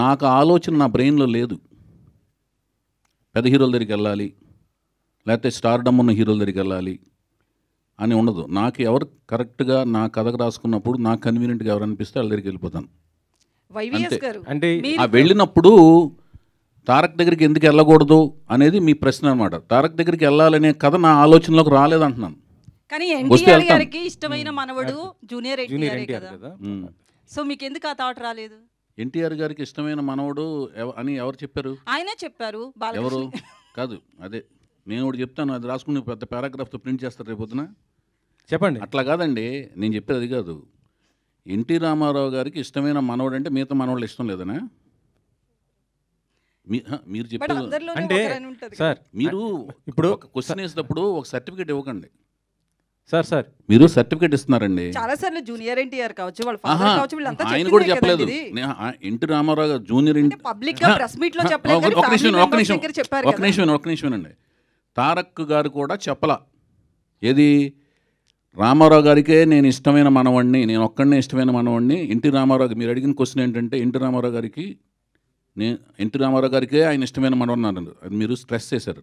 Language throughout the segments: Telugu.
నాకు ఆలోచన నా బ్రెయిన్లో లేదు పెద్ద హీరోల దగ్గరికి వెళ్ళాలి లేకపోతే స్టార్ డమ్ ఉన్న హీరోల దగ్గరికి వెళ్ళాలి అని ఉండదు నాకు ఎవరు కరెక్ట్గా నా కథకు రాసుకున్నప్పుడు నాకు కన్వీనియంట్గా ఎవరు అనిపిస్తే వాళ్ళ దగ్గరికి వెళ్ళిపోతాను అంటే ఆ వెళ్ళినప్పుడు తారక్ దగ్గరికి ఎందుకు వెళ్ళకూడదు అనేది మీ ప్రశ్న అనమాట తారక్ దగ్గరికి వెళ్ళాలనే కథ నా ఆలోచనలోకి రాలేదు అంటున్నాను కానీ ఇష్టమైన మనవడు జూనియర్ సో మీకు ఎందుకు ఆ థాట్ రాలేదు ఎన్టీఆర్ గారికి ఇష్టమైన మనవడు ఎవ- అని ఎవరు చెప్పారు ఆయనే చెప్పారు ఎవరు కాదు అదే నేను కూడా చెప్తాను అది రాసుకుని పెద్ద పారాగ్రాఫ్తో ప్రింట్ చేస్తారు రేపు పొద్దున చెప్పండి అట్లా కాదండి నేను చెప్పేది అది కాదు ఎన్టీ రామారావు గారికి ఇష్టమైన మనవడు అంటే మిగతా మనవాళ్ళు ఇష్టం లేదనా మీ- మీరు చెప్పారు చెప్పేది అంటే సార్ మీరు ఇప్పుడు- క్వశ్చన్ వేసినప్పుడు ఒక సర్టిఫికేట్ ఇవ్వకండి సార్ సార్ మీరు సర్టిఫికేట్ ఇస్తున్నారండి చాలా సార్లు జూనియర్ ఎన్టీఆర్ కావచ్చు ఫాదర్ కావచ్చు వీళ్ళంతా ఆయన కూడా చెప్పలేదు ఎన్టీ రామారావు గారు జూనియర్ పబ్లిక్ గా ప్రెస్ మీట్ లో చెప్పలేదు ఒక నిమిషం ఒక నిమిషం ఒక నిమిషం ఒక నిమిషం అండి తారక్ గారు కూడా చెప్పలా ఏది రామారావు గారికే నేను ఇష్టమైన మనవాణ్ణి నేను ఒక్కడనే ఇష్టమైన మనవాడిని ఎన్టీ రామారావు మీరు అడిగిన క్వశ్చన్ ఏంటంటే ఎన్టీ రామారావు గారికి నేను ఎన్టీ రామారావు గారికే ఆయన ఇష్టమైన మనవాడు అన్నారు మీరు స్ట్రెస్ చేశారు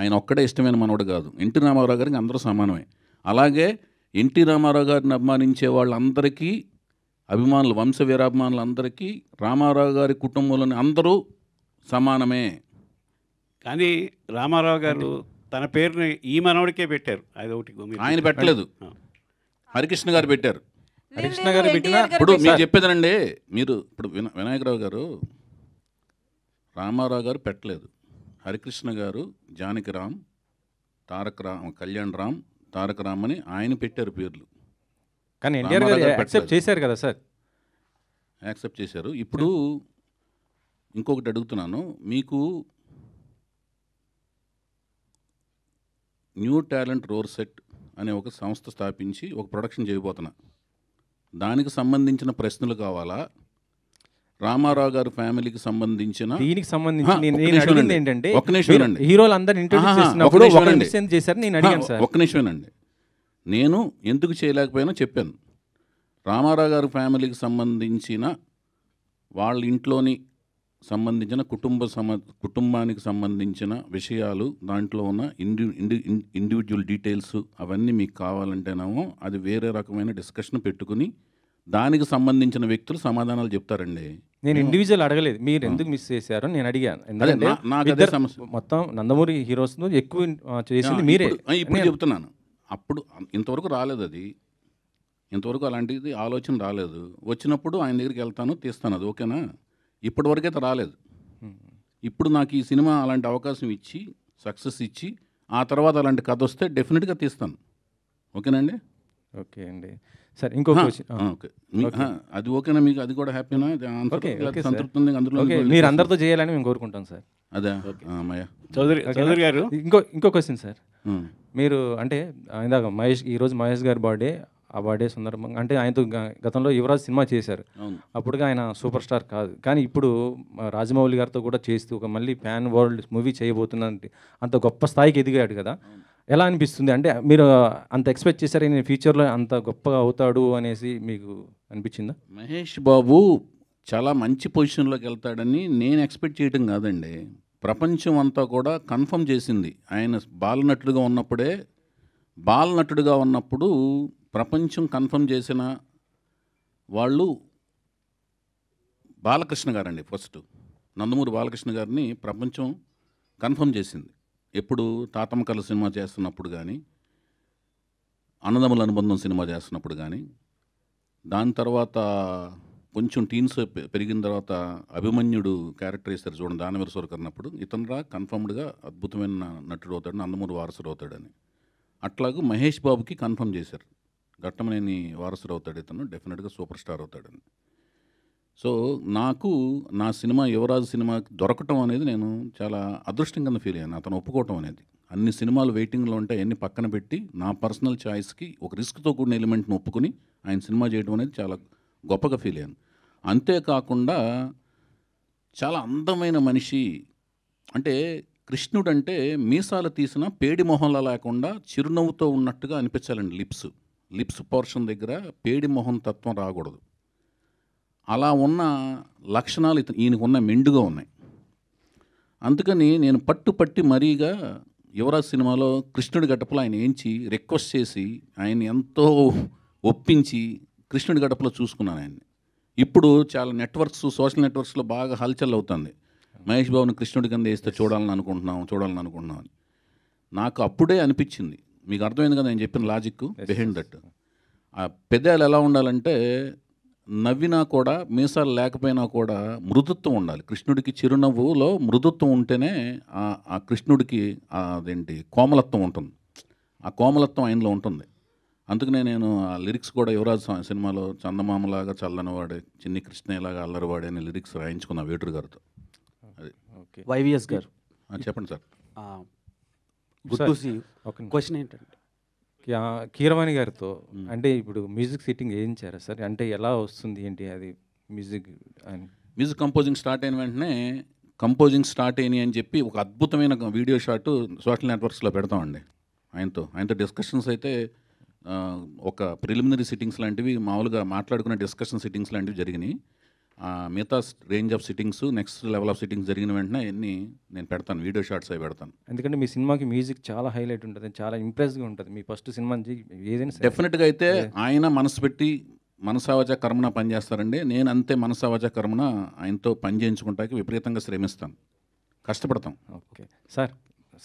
ఆయన ఒక్కడే ఇష్టమైన మనవాడు కాదు ఎన్టీ రామారావు గారికి అందరూ సమానమే అలాగే ఎన్టీ రామారావు గారిని అభిమానించే వాళ్ళందరికీ అభిమానులు వంశ వీరాభిమానులందరికీ రామారావు గారి కుటుంబంలోని అందరూ సమానమే కానీ రామారావు గారు తన పేరుని ఈ మనవడికే పెట్టారు అది ఒకటి ఆయన పెట్టలేదు హరికృష్ణ గారు పెట్టారు హరికృష్ణ గారు పెట్టిన ఇప్పుడు మీరు చెప్పేదనండి మీరు ఇప్పుడు విన వినాయకరావు గారు రామారావు గారు పెట్టలేదు హరికృష్ణ గారు జానకిరామ్ తారక రామ్ కళ్యాణ్ రామ్ తారక రామని ఆయన పెట్టారు పేర్లు కానీ యాక్సెప్ట్ చేశారు కదా సార్ యాక్సెప్ట్ చేశారు ఇప్పుడు ఇంకొకటి అడుగుతున్నాను మీకు న్యూ టాలెంట్ రోర్ సెట్ అనే ఒక సంస్థ స్థాపించి ఒక ప్రొడక్షన్ చేయబోతున్నా దానికి సంబంధించిన ప్రశ్నలు కావాలా రామారావు గారు ఫ్యామిలీకి సంబంధించిన దీనికి సంబంధించిన అండి చేశారు నేను అడిగాను సార్ నేను ఎందుకు చేయలేకపోయినా చెప్పాను రామారావు గారు ఫ్యామిలీకి సంబంధించిన వాళ్ళ ఇంట్లోని సంబంధించిన కుటుంబ సమ కుటుంబానికి సంబంధించిన విషయాలు దాంట్లో ఉన్న ఇండి ఇండి ఇండివిజువల్ డీటెయిల్స్ అవన్నీ మీకు కావాలంటేనేమో అది వేరే రకమైన డిస్కషన్ పెట్టుకుని దానికి సంబంధించిన వ్యక్తులు సమాధానాలు చెప్తారండి నేను ఇండివిజువల్ అడగలేదు మీరు ఎందుకు మిస్ చేశారు నేను అడిగాను ఎందుకంటే మొత్తం నందమూరి హీరోస్ ఎక్కువ చేసింది మీరే ఇప్పుడు చెప్తున్నాను అప్పుడు ఇంతవరకు రాలేదు అది ఇంతవరకు అలాంటిది ఆలోచన రాలేదు వచ్చినప్పుడు ఆయన దగ్గరికి వెళ్తాను తీస్తాను అది ఓకేనా ఇప్పటివరకు అయితే రాలేదు ఇప్పుడు నాకు ఈ సినిమా అలాంటి అవకాశం ఇచ్చి సక్సెస్ ఇచ్చి ఆ తర్వాత అలాంటి కథ వస్తే డెఫినెట్గా తీస్తాను ఓకేనండి ఓకే అండి సరే ఇంకో అది ఓకేనా మీకు అది కూడా హ్యాపీనా సంతృప్తి మీరు అందరితో చేయాలని మేము కోరుకుంటాం సార్ అదే చౌదరి చౌదరి గారు ఇంకో ఇంకో క్వశ్చన్ సార్ మీరు అంటే ఇందాక మహేష్ ఈరోజు మహేష్ గారి బర్త్డే ఆ బర్త్డే సందర్భంగా అంటే ఆయనతో గతంలో యువరాజ్ సినిమా చేశారు అప్పుడుగా ఆయన సూపర్ స్టార్ కాదు కానీ ఇప్పుడు రాజమౌళి గారితో కూడా చేస్తూ ఒక మళ్ళీ ఫ్యాన్ వరల్డ్ మూవీ చేయబోతుందంటే అంత గొప్ప స్థాయికి ఎదిగాడు కదా ఎలా అనిపిస్తుంది అంటే మీరు అంత ఎక్స్పెక్ట్ చేశారు నేను ఫ్యూచర్లో అంత గొప్పగా అవుతాడు అనేసి మీకు అనిపించిందా మహేష్ బాబు చాలా మంచి పొజిషన్లోకి వెళ్తాడని నేను ఎక్స్పెక్ట్ చేయడం కాదండి ప్రపంచం అంతా కూడా కన్ఫర్మ్ చేసింది ఆయన బాలనటుడుగా ఉన్నప్పుడే బాలనటుడుగా ఉన్నప్పుడు ప్రపంచం కన్ఫర్మ్ చేసిన వాళ్ళు బాలకృష్ణ గారండి ఫస్ట్ నందమూరి బాలకృష్ణ గారిని ప్రపంచం కన్ఫర్మ్ చేసింది ఎప్పుడు తాతమ్మకల సినిమా చేస్తున్నప్పుడు కానీ అన్నదమ్ముల అనుబంధం సినిమా చేస్తున్నప్పుడు కానీ దాని తర్వాత కొంచెం టీన్స్ పెరిగిన తర్వాత అభిమన్యుడు క్యారెక్టర్ ఇస్తారు చూడండి దానవీర సోరకర్ అన్నప్పుడు ఇతను రా కన్ఫర్మ్డ్గా అద్భుతమైన నటుడు అవుతాడు అన్నమూరు వారసుడు అవుతాడని అట్లాగే మహేష్ బాబుకి కన్ఫర్మ్ చేశారు ఘట్టమనేని వారసుడు అవుతాడు ఇతను డెఫినెట్గా సూపర్ స్టార్ అవుతాడని సో నాకు నా సినిమా యువరాజు సినిమా దొరకటం అనేది నేను చాలా అదృష్టం కింద ఫీల్ అయ్యాను అతను ఒప్పుకోవటం అనేది అన్ని సినిమాలు వెయిటింగ్లో ఉంటాయి అన్ని పక్కన పెట్టి నా పర్సనల్ చాయిస్కి ఒక రిస్క్తో కూడిన ఎలిమెంట్ని ఒప్పుకుని ఆయన సినిమా చేయడం అనేది చాలా గొప్పగా ఫీల్ అయ్యాను అంతేకాకుండా చాలా అందమైన మనిషి అంటే కృష్ణుడు అంటే మీసాలు తీసిన పేడి మొహంలా లేకుండా చిరునవ్వుతో ఉన్నట్టుగా అనిపించాలండి లిప్స్ లిప్స్ పోర్షన్ దగ్గర పేడి మొహం తత్వం రాకూడదు అలా ఉన్న లక్షణాలు ఇతను ఈయనకు ఉన్న మెండుగా ఉన్నాయి అందుకని నేను పట్టు పట్టి మరీగా యువరాజ్ సినిమాలో కృష్ణుడి గడపలో ఆయన ఏంచి రిక్వెస్ట్ చేసి ఆయన ఎంతో ఒప్పించి కృష్ణుడి గడపలో చూసుకున్నాను ఆయన్ని ఇప్పుడు చాలా నెట్వర్క్స్ సోషల్ నెట్వర్క్స్లో బాగా హల్చల్ అవుతుంది మహేష్ బాబుని కృష్ణుడి కింద వేస్తే చూడాలని అనుకుంటున్నాం చూడాలని అనుకుంటున్నాం అని నాకు అప్పుడే అనిపించింది మీకు అర్థమైంది కదా నేను చెప్పిన లాజిక్ బిహైండ్ దట్ ఆ పెద్దలు ఎలా ఉండాలంటే నవ్వినా కూడా మీసాలు లేకపోయినా కూడా మృదుత్వం ఉండాలి కృష్ణుడికి చిరునవ్వులో మృదుత్వం ఉంటేనే ఆ కృష్ణుడికి అదేంటి కోమలత్వం ఉంటుంది ఆ కోమలత్వం ఆయనలో ఉంటుంది అందుకనే నేను ఆ లిరిక్స్ కూడా యువరాజ్ సినిమాలో చందమామలాగా చల్లనివాడే చిన్ని కృష్ణయ్యలాగా అల్లరివాడే అనే లిరిక్స్ రాయించుకున్నా వేటూరు గారితో అది వైవిఎస్ గారు చెప్పండి సార్ క్వశ్చన్ ఏంటంటే కీరవాణి గారితో అంటే ఇప్పుడు మ్యూజిక్ సిట్టింగ్ చేయించారా సార్ అంటే ఎలా వస్తుంది ఏంటి అది మ్యూజిక్ అని మ్యూజిక్ కంపోజింగ్ స్టార్ట్ అయిన వెంటనే కంపోజింగ్ స్టార్ట్ అయ్యి అని చెప్పి ఒక అద్భుతమైన వీడియో షాట్ సోషల్ నెట్వర్క్స్లో పెడతామండి ఆయనతో ఆయనతో డిస్కషన్స్ అయితే ఒక ప్రిలిమినరీ సిట్టింగ్స్ లాంటివి మామూలుగా మాట్లాడుకునే డిస్కషన్ సిట్టింగ్స్ లాంటివి జరిగినాయి మిగతా range of sittings next level of sittings జరిగిన వెంటనే అన్ని నేను పెడతాను వీడియో షార్ట్స్ అవి పెడతాను ఎందుకంటే మీ సినిమాకి మ్యూజిక్ చాలా హైలైట్ ఉంటుంది చాలా ఇంప్రెస్గా ఉంటుంది మీ ఫస్ట్ సినిమా ఏదైనా డెఫినెట్గా అయితే ఆయన మనసు పెట్టి మనసావజ కర్మన పనిచేస్తారండి నేను అంతే మనసావచ కర్మన ఆయనతో పని చేయించుకుంటానికి విపరీతంగా శ్రమిస్తాను కష్టపడతాం ఓకే సార్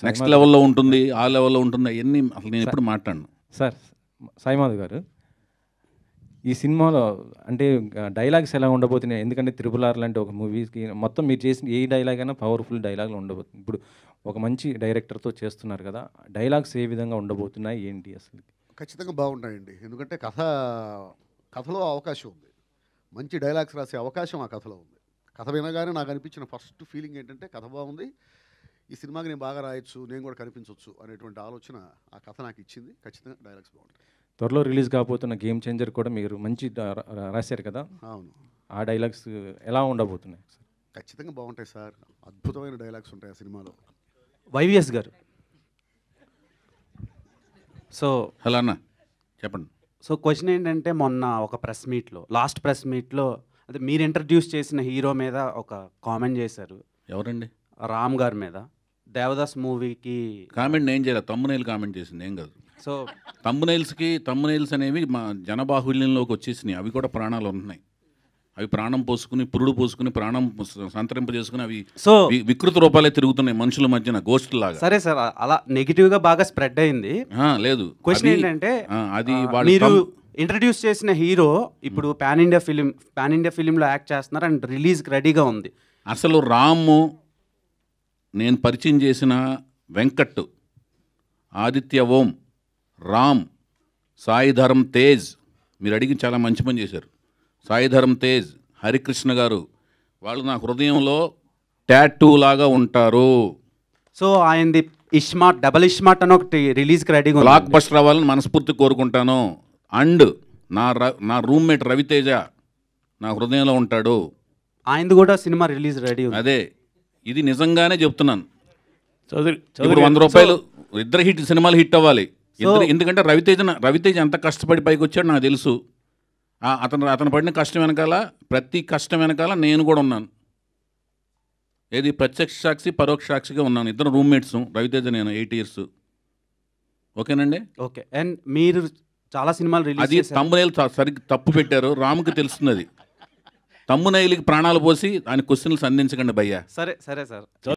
నెక్స్ట్ లెవెల్లో ఉంటుంది ఆ లెవెల్లో ఉంటుంది అవన్నీ అసలు నేను ఎప్పుడు మాట్లాడను సార్ సాయిమాధు గారు ఈ సినిమాలో అంటే డైలాగ్స్ ఎలా ఉండబోతున్నాయి ఎందుకంటే త్రిపుల్ ఆర్ లాంటి ఒక మూవీస్కి మొత్తం మీరు చేసిన ఏ డైలాగ్ అయినా పవర్ఫుల్ డైలాగ్లు ఉండబోతుంది ఇప్పుడు ఒక మంచి డైరెక్టర్తో చేస్తున్నారు కదా డైలాగ్స్ ఏ విధంగా ఉండబోతున్నాయి ఏంటి అసలు ఖచ్చితంగా బాగున్నాయండి ఎందుకంటే కథ కథలో అవకాశం ఉంది మంచి డైలాగ్స్ రాసే అవకాశం ఆ కథలో ఉంది కథ వినగానే నాకు అనిపించిన ఫస్ట్ ఫీలింగ్ ఏంటంటే కథ బాగుంది ఈ సినిమాకి నేను బాగా రాయొచ్చు నేను కూడా కనిపించవచ్చు అనేటువంటి ఆలోచన ఆ కథ నాకు ఇచ్చింది ఖచ్చితంగా డైలాగ్స్ బాగుంటాయి త్వరలో రిలీజ్ కాబోతున్న గేమ్ చేంజర్ కూడా మీరు మంచి రాశారు కదా అవును ఆ డైలాగ్స్ ఎలా ఉండబోతున్నాయి ఖచ్చితంగా బాగుంటాయి సార్ అద్భుతమైన డైలాగ్స్ ఉంటాయి ఆ సినిమాలో వైవిఎస్ గారు సో హలో అన్న చెప్పండి సో క్వశ్చన్ ఏంటంటే మొన్న ఒక ప్రెస్ మీట్లో లాస్ట్ ప్రెస్ మీట్లో అదే మీరు ఇంట్రడ్యూస్ చేసిన హీరో మీద ఒక కామెంట్ చేశారు ఎవరండి రామ్ గారి మీద దేవదాస్ మూవీకి కామెంట్ నేను చేయలేదు తమ్మునైల్ కామెంట్ చేసింది ఏం కాదు సో తమ్మునైల్స్కి తమ్మునైల్స్ అనేవి మా జనబాహుల్యంలోకి వచ్చేసినాయి అవి కూడా ప్రాణాలు ఉన్నాయి అవి ప్రాణం పోసుకుని పురుడు పోసుకుని ప్రాణం సంతరింప చేసుకుని అవి సో వికృత రూపాలే తిరుగుతున్నాయి మనుషుల మధ్యన గోస్ట్ లాగా సరే సార్ అలా నెగిటివ్ గా బాగా స్ప్రెడ్ అయింది లేదు క్వశ్చన్ ఏంటంటే అది మీరు ఇంట్రడ్యూస్ చేసిన హీరో ఇప్పుడు pan India film pan India ఫిలింలో యాక్ట్ చేస్తున్నారు అండ్ రిలీజ్ రెడీగా ఉంది అసలు రాము నేను పరిచయం చేసిన వెంకట్ ఆదిత్య ఓం రామ్ సాయిధరం తేజ్ మీరు అడిగి చాలా మంచి పని చేశారు సాయిధరం తేజ్ హరికృష్ణ గారు వాళ్ళు నా హృదయంలో ట్యాటూ లాగా ఉంటారు సో ఆయనది ఇష్మార్ట్ డబల్ ఇష్మార్ట్ అని ఒకటి రిలీజ్కి రెడీ బ్లాక్ బస్ రావాలని మనస్ఫూర్తి కోరుకుంటాను అండ్ నా ర నా రూమ్మేట్ రవితేజ నా హృదయంలో ఉంటాడు ఆయనది కూడా సినిమా రిలీజ్ రెడీ అదే ఇది నిజంగానే చెప్తున్నాను చౌదరి వంద రూపాయలు ఇద్దరు హిట్ సినిమాలు హిట్ అవ్వాలి ఎందుకంటే రవితేజన రవితేజ ఎంత కష్టపడి పైకి వచ్చాడు నాకు తెలుసు అతను అతను పడిన కష్టం వెనకాల ప్రతి కష్టం వెనకాల నేను కూడా ఉన్నాను ఏది ప్రత్యక్ష సాక్షి పరోక్ష సాక్షిగా ఉన్నాను ఇద్దరు రూమ్మేట్స్ రవితేజ నేను ఎయిట్ ఇయర్స్ ఓకేనండి ఓకే అండ్ మీరు చాలా సినిమాలు అది తమ్మునేలు సరిగ్గా తప్పు పెట్టారు రామ్కి తెలుస్తుంది అది తమ్మునైలికి ప్రాణాలు పోసి దాని క్వశ్చన్లు సంధించకండి భయ్యా సరే సరే సార్